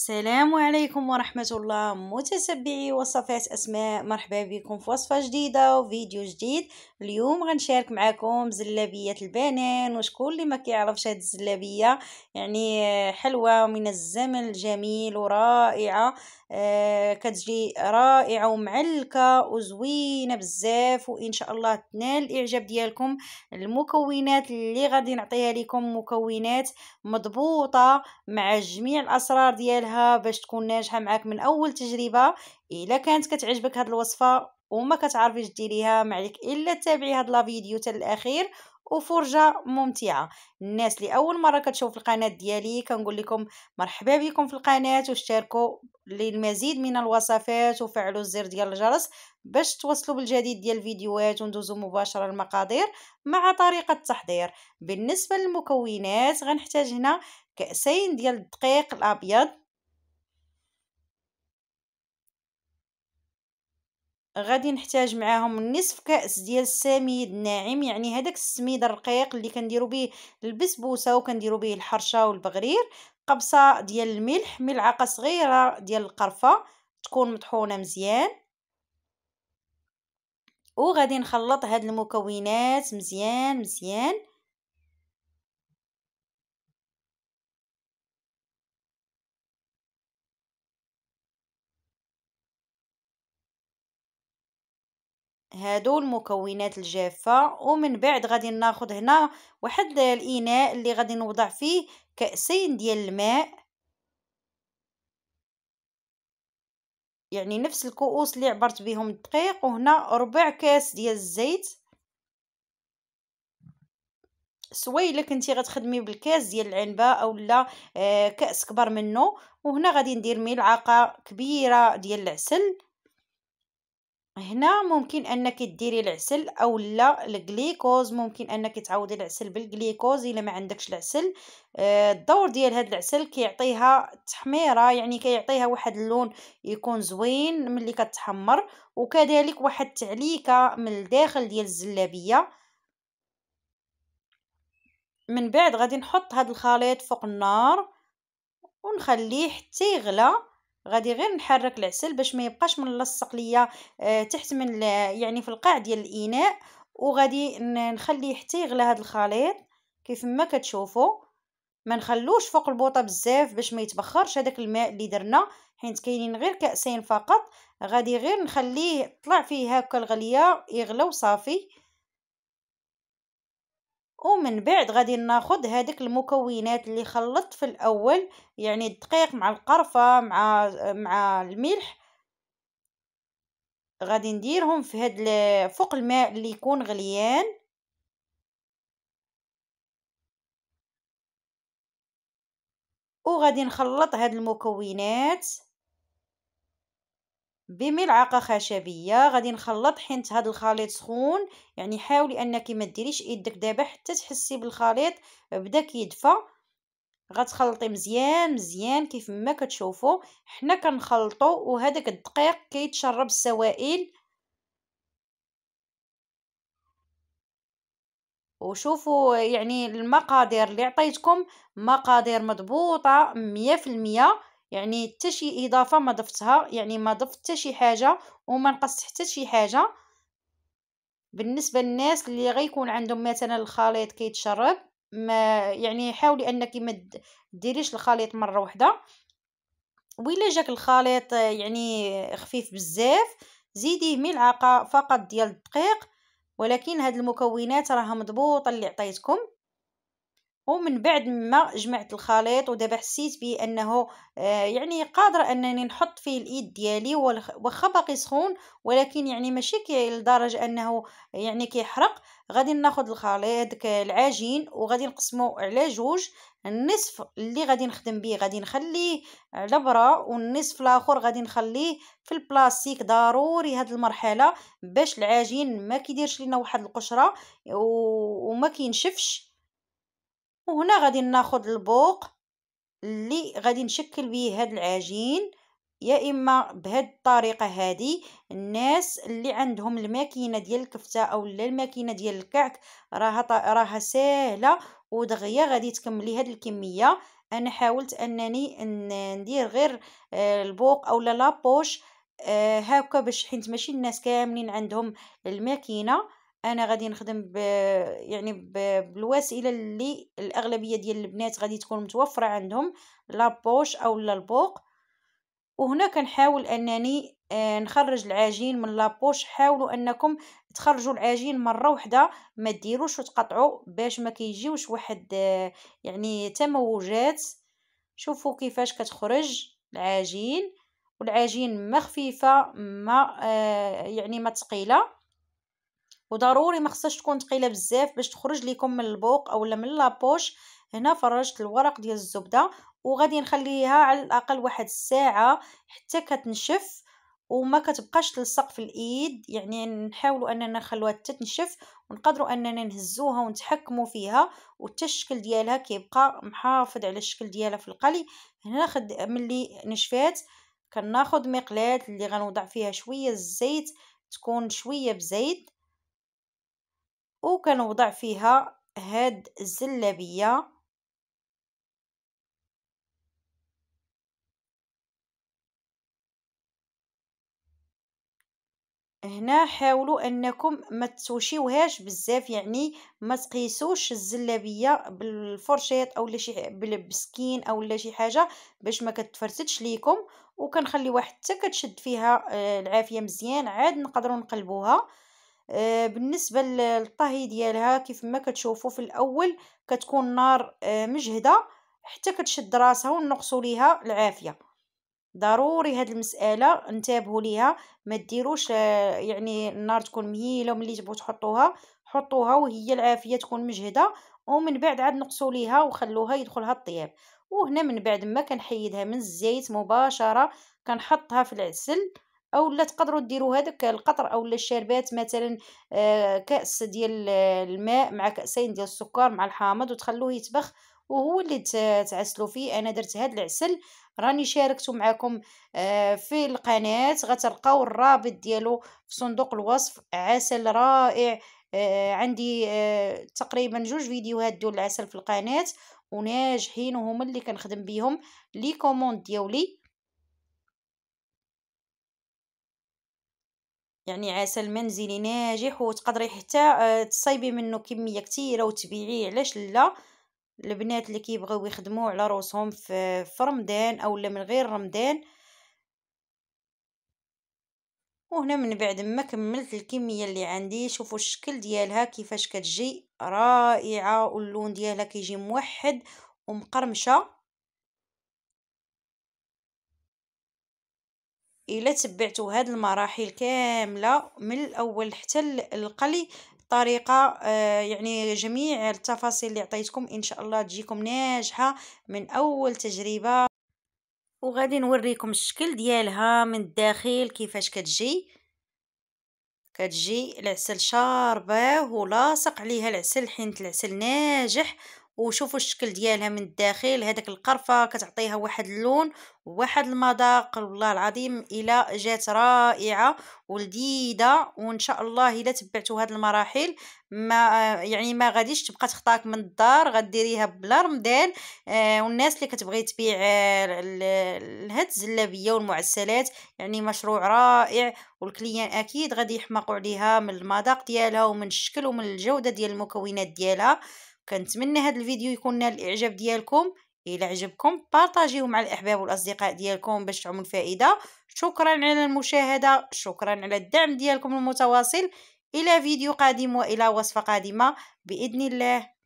السلام عليكم ورحمة الله متتبعي وصفات أسماء مرحبا بكم في وصفة جديدة وفيديو جديد اليوم غنشارك معكم زلابية البنان وشكون اللي ما كيعرفش هاد الزلابية يعني حلوة من الزمن الجميل ورائعة آه، كتجي رائعة ومعلكة وزوينة بزاف وإن شاء الله تنال الإعجاب ديالكم المكونات اللي غادي نعطيها لكم مكونات مضبوطة مع جميع الأسرار ديالها ديرها باش تكون ناجحه معاك من اول تجربه الا كانت كتعجبك هاد الوصفه وما كتعرفيش ديريها ما عليك الا تتابعي هاد لا فيديو حتى الاخير وفرجه ممتعه الناس اللي اول مره كتشوف القناه ديالي كنقول لكم مرحبا بكم في القناه واشتركوا للمزيد من الوصفات وفعلوا الزر ديال الجرس باش توصلوا بالجديد ديال الفيديوهات وندوزوا مباشره للمقادير مع طريقه التحضير بالنسبه للمكونات غنحتاج هنا كاسين ديال الدقيق الابيض غادي نحتاج معاهم نصف كاس ديال السميد الناعم يعني هذاك السميد الرقيق اللي كنديروا به البسبوسه وكنديروا به الحرشه والبغرير قبصه ديال الملح ملعقه صغيره ديال القرفه تكون مطحونه مزيان وغادي نخلط هاد المكونات مزيان مزيان هادو المكونات الجافة ومن بعد غادي ناخد هنا واحد الإناء اللي غادي نوضع فيه كأسين ديال الماء يعني نفس الكؤوس اللي عبرت بهم الدقيق وهنا ربع كاس ديال الزيت سوي لك انت غتخدمي بالكاس ديال العنبه اولا آه، كاس كبر منه وهنا غادي ندير ملعقه كبيره ديال العسل هنا ممكن انك ديري العسل او لا الجليكوز ممكن انك تعوضي العسل بالجليكوز الا ما عندكش العسل آه، الدور ديال هاد العسل كيعطيها تحميره يعني كيعطيها واحد اللون يكون زوين ملي كتحمر وكذلك واحد التعليكه من الداخل ديال الزلابيه من بعد غادي نحط هاد الخليط فوق النار ونخليه حتى يغلى غادي غير نحرك العسل باش ما يبقاش ملصق ليا آه تحت من يعني في القاع ديال الاناء وغادي نخليه حتى يغلى هذا الخليط كيف ما كتشوفوا ما نخلوش فوق البوطه بزاف باش ما يتبخرش هذاك الماء اللي درنا حيت كاينين غير كاسين فقط غادي غير نخليه طلع فيه هكا الغليه يغلى وصافي ومن بعد غادي ناخد هادك المكونات اللي خلطت في الاول يعني الدقيق مع القرفه مع مع الملح غادي نديرهم في هاد فوق الماء اللي يكون غليان وغادي نخلط هاد المكونات بملعقه خشبيه غادي نخلط حيت هذا الخليط سخون يعني حاولي انك ما ديريش يدك دابا حتى تحسي بالخليط بدا كيدفى غتخلطي مزيان مزيان كيف ما كتشوفوا حنا كنخلطوا وهذاك الدقيق كيتشرب السوائل وشوفوا يعني المقادير اللي عطيتكم مقادير مضبوطه مية يعني حتى شي اضافه ما ضفتها يعني ما ضفت حتى شي حاجه وما نقصت حتى شي حاجه بالنسبه للناس اللي غيكون عندهم مثلا الخليط كيتشرب ما يعني حاولي انك ما ديريش الخليط مره واحده ويلا جاك الخليط يعني خفيف بزاف زيديه ملعقه فقط ديال الدقيق ولكن هاد المكونات راها مضبوطه اللي عطيتكم ومن بعد ما جمعت الخليط ودابا حسيت بانه آه، يعني قادره انني نحط فيه الايد ديالي واخا باقي سخون ولكن يعني ماشي كي لدرجه انه يعني كيحرق غادي ناخذ الخليط العجين وغادي نقسمه على جوج النصف اللي غادي نخدم به غادي نخليه على برا والنصف الاخر غادي نخليه في البلاستيك ضروري هاد المرحله باش العجين ما كيديرش لنا واحد القشره وما كينشفش وهنا غادي ناخد البوق اللي غادي نشكل بيه هذا العجين يا اما بهاد الطريقه هذه الناس اللي عندهم الماكينه ديال الكفته او الماكينه ديال الكعك راها راها ساهله ودغيا غادي تكملي هذه الكميه انا حاولت انني ندير غير آه، البوق او لابوش هكا آه، باش حيت ماشي الناس كاملين عندهم الماكينه انا غادي نخدم ب يعني ب... بالوسيله اللي الاغلبيه ديال البنات غادي تكون متوفره عندهم لابوش اولا البوق وهنا كنحاول انني آه، نخرج العجين من لابوش حاولوا انكم تخرجوا العجين مره واحده ما ديروش وتقطعوا باش ما كيجيوش واحد آه، يعني تموجات شوفوا كيفاش كتخرج العجين والعجين ما خفيفه آه، ما يعني ما ثقيله وضروري ما خصهاش تكون ثقيله بزاف باش تخرج ليكم من البوق اولا من لابوش هنا فرجت الورق ديال الزبده وغادي نخليها على الاقل واحد الساعه حتى كتنشف وما كتبقاش تلصق في الايد يعني نحاولوا اننا نخلوها تتنشف ونقدروا اننا نهزوها ونتحكموا فيها وحتى الشكل ديالها كيبقى محافظ على الشكل ديالها في القلي هنا خد ملي نشفات كناخذ مقلاه اللي غنوضع فيها شويه الزيت تكون شويه بزيت وكنوضع فيها هاد الزلابيه هنا حاولوا انكم ما تسوشيوهاش بزاف يعني ما تقيسوش الزلابيه بالفرشيط او شي بالبسكين او شي حاجه باش ما كتفرتتش ليكم وكنخليوها حتى كتشد فيها آه، العافيه مزيان عاد نقدروا نقلبوها آه، بالنسبه للطهي ديالها كيف ما كتشوفوا في الاول كتكون نار آه، مجهده حتى كتشد راسها ونقصوا ليها العافيه ضروري هاد المساله انتبهوا ليها ما تديروش آه، يعني النار تكون مهيله وملي تبغوا تحطوها حطوها وهي العافيه تكون مجهده ومن بعد عاد نقصوا ليها وخلوها يدخلها الطياب وهنا من بعد ما كنحيدها من الزيت مباشره كنحطها في العسل او لا تقدروا ديروا هذاك القطر او الشربات مثلا آه، كاس ديال الماء مع كاسين ديال السكر مع الحامض وتخلوه يتبخ وهو اللي تعسلوا فيه انا درت هذا العسل راني شاركته معكم آه، في القناه غتلقاو الرابط ديالو في صندوق الوصف عسل رائع آه، عندي تقريبا جوج فيديوهات ديال العسل في القناه وناجحين وهما اللي كنخدم بيهم لي كوموند ديالي يعني عسل منزلي ناجح وتقدري حتى آه، تصايبي منه كميه كثيره وتبيعيه علاش لا البنات اللي كيبغيو يخدموا على روسهم في في رمضان اولا من غير رمضان وهنا من بعد ما كملت الكميه اللي عندي شوفوا الشكل ديالها كيفاش كتجي رائعه واللون ديالها كيجي موحد ومقرمشه الا تبعتوا هاد المراحل كامله من الاول حتى القلي طريقة آه، يعني جميع التفاصيل اللي عطيتكم إن شاء الله تجيكم ناجحة من أول تجربة وغادي نوريكم الشكل ديالها من الداخل كيفاش كتجي كتجي العسل شاربه ولاصق عليها العسل حينت العسل ناجح وشوفوا الشكل ديالها من الداخل هذاك القرفه كتعطيها واحد اللون واحد المذاق والله العظيم الى جات رائعه ولذيذه وان شاء الله الا تبعتوا هاد المراحل ما يعني ما غاديش تبقى تخطاك من الدار غديريها بلا رمضان آه والناس اللي كتبغي تبيع هاد آه، الزلابيه والمعسلات يعني مشروع رائع والكليان اكيد غادي يحمقوا عليها من المذاق ديالها ومن الشكل ومن الجوده ديال المكونات ديالها كنتمنى هذا الفيديو يكون نال الاعجاب ديالكم الى عجبكم بارطاجيوه مع الاحباب والاصدقاء ديالكم باش تعم الفائده شكرا على المشاهده شكرا على الدعم ديالكم المتواصل الى فيديو قادم والى وصفه قادمه باذن الله